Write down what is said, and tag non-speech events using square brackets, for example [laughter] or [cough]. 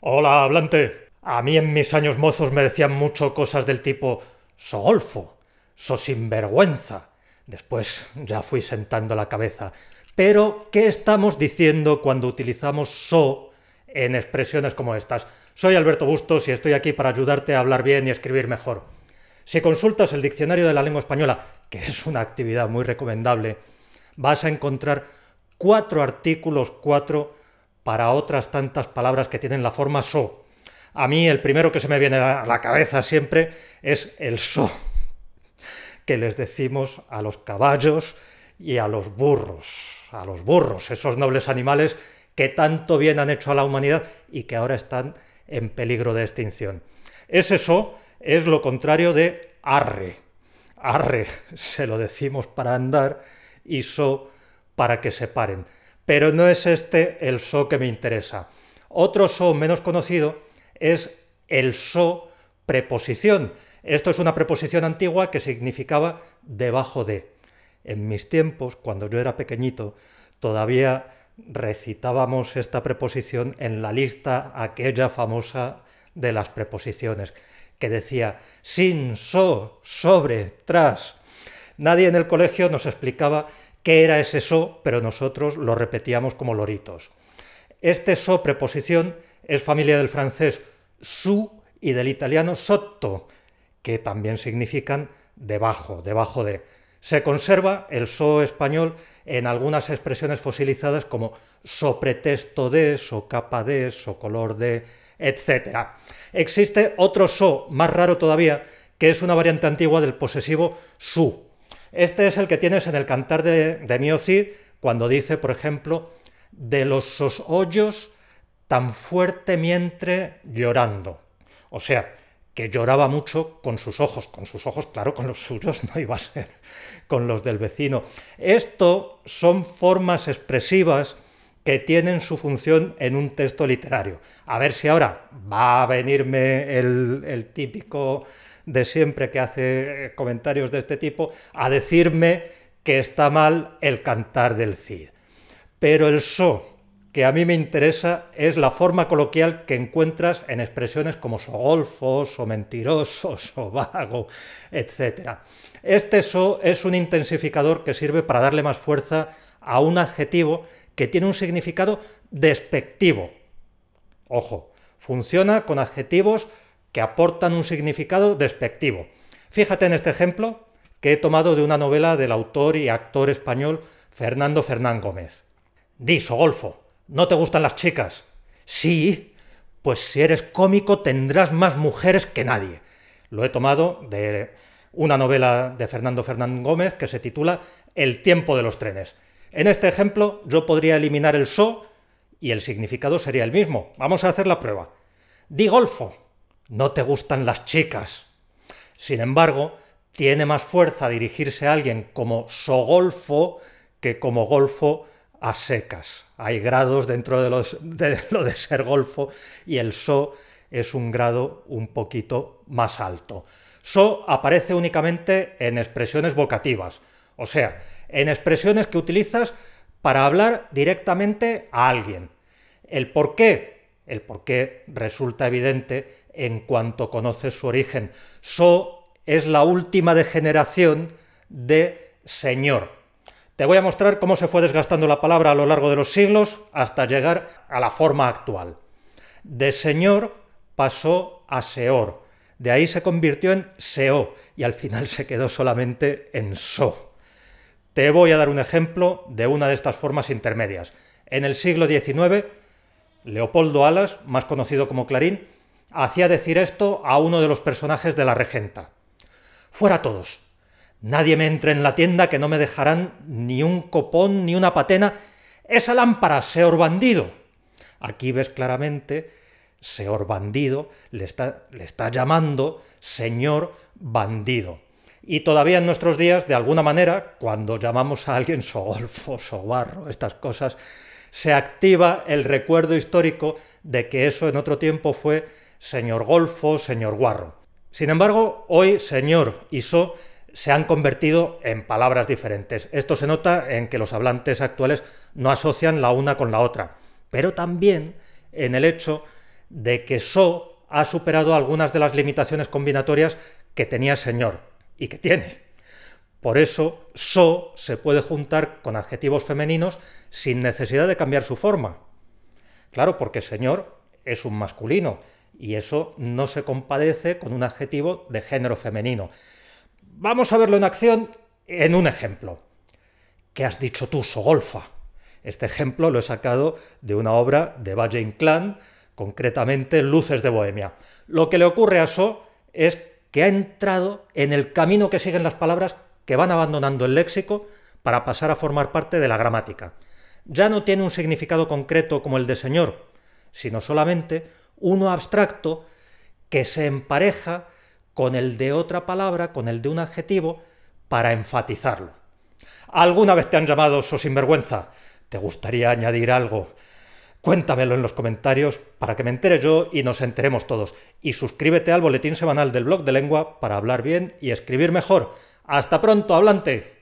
Hola, hablante. A mí en mis años mozos me decían mucho cosas del tipo golfo», so sinvergüenza. Después ya fui sentando la cabeza. Pero, ¿qué estamos diciendo cuando utilizamos so en expresiones como estas? Soy Alberto Bustos y estoy aquí para ayudarte a hablar bien y escribir mejor. Si consultas el diccionario de la lengua española, que es una actividad muy recomendable, vas a encontrar cuatro artículos, cuatro para otras tantas palabras que tienen la forma so. A mí el primero que se me viene a la cabeza siempre es el so, que les decimos a los caballos y a los burros, a los burros, esos nobles animales que tanto bien han hecho a la humanidad y que ahora están en peligro de extinción. Ese so es lo contrario de arre. Arre [laughs] se lo decimos para andar y so para que se paren pero no es este el so que me interesa. Otro so menos conocido es el so preposición. Esto es una preposición antigua que significaba debajo de. En mis tiempos, cuando yo era pequeñito, todavía recitábamos esta preposición en la lista aquella famosa de las preposiciones, que decía sin, so, sobre, tras. Nadie en el colegio nos explicaba qué era ese so, pero nosotros lo repetíamos como loritos. Este so preposición es familia del francés su y del italiano sotto, que también significan debajo, debajo de. Se conserva el so español en algunas expresiones fosilizadas como so pretexto de, so capa de, so color de, etc. Existe otro so más raro todavía, que es una variante antigua del posesivo su, este es el que tienes en el cantar de, de cuando dice, por ejemplo, de los hoyos tan fuerte mientras llorando. O sea, que lloraba mucho con sus ojos, con sus ojos, claro, con los suyos [laughs] no iba a ser, con los del vecino. Esto son formas expresivas que tienen su función en un texto literario. A ver si ahora va a venirme el, típico de siempre que hace eh, comentarios de este tipo a decirme que está mal el cantar del Cid. Pero el so que a mí me interesa es la forma coloquial que encuentras en expresiones como sogolfos o mentirosos [laughs] o vago, etc. Este so es un intensificador que sirve para darle más fuerza a un adjetivo que tiene un significado despectivo. Ojo, funciona con adjetivos que aportan un significado despectivo. Fíjate en este ejemplo que he tomado de una novela del autor y actor español Fernando Fernán Gómez. Diso, Golfo, ¿no te gustan las chicas? Sí, pues si eres cómico tendrás más mujeres que nadie. Lo he tomado de una novela de Fernando Fernán Gómez que se titula El tiempo de los trenes. En este ejemplo yo podría eliminar el so y el significado sería el mismo. Vamos a hacer la prueba. Di Golfo, no te gustan las chicas. Sin embargo, tiene más fuerza dirigirse a alguien como so-golfo que como Golfo a secas. Hay grados dentro de, de [laughs] lo de ser Golfo y el so es un grado un poquito más alto. So aparece únicamente en expresiones vocativas. O sea, en expresiones que utilizas para hablar directamente a alguien. El por qué, el por qué resulta evidente en cuanto conoces su origen. So es la última degeneración de señor. Te voy a mostrar cómo se fue desgastando la palabra a lo largo de los siglos hasta llegar a la forma actual. De señor pasó a seor, de ahí se convirtió en seo y al final se quedó solamente en so. Te voy a dar un ejemplo de una de estas formas intermedias. En el siglo XIX, Leopoldo Alas, más conocido como Clarín, hacía decir esto a uno de los personajes de la Regenta. Fuera todos. Nadie me entre en la tienda que no me dejarán ni un copón ni una patena. Esa lámpara, señor bandido. Aquí ves claramente, señor bandido le está, le está llamando señor bandido. Y todavía en nuestros días, de alguna manera, cuando llamamos a alguien so [laughs] Sobarro, estas cosas, se activa el recuerdo histórico de que eso en otro tiempo fue señor Golfo, señor Guarro. Sin embargo, hoy señor y so se han convertido en palabras diferentes. Esto se nota en que los hablantes actuales no asocian la una con la otra, pero también en el hecho de que so ha superado algunas de las limitaciones combinatorias que tenía señor y que tiene. Por eso, so se puede juntar con adjetivos femeninos sin necesidad de cambiar su forma. Claro, porque señor es un masculino y eso no se compadece con un adjetivo de género femenino. Vamos a verlo en acción en un ejemplo. ¿Qué has dicho tú, Sogolfa? Este ejemplo lo he sacado de una obra de Valle Inclán, concretamente Luces de Bohemia. Lo que le ocurre a So es que ha entrado en el camino que siguen las palabras que van abandonando el léxico para pasar a formar parte de la gramática. Ya no tiene un significado concreto como el de señor, sino solamente uno abstracto que se empareja con el de otra palabra, con el de un adjetivo, para enfatizarlo. ¿Alguna vez te han llamado eso sinvergüenza? ¿Te gustaría añadir algo Cuéntamelo en los comentarios para que me entere yo y nos enteremos todos. Y suscríbete al boletín semanal del blog de lengua para hablar bien y escribir mejor. ¡Hasta pronto, hablante!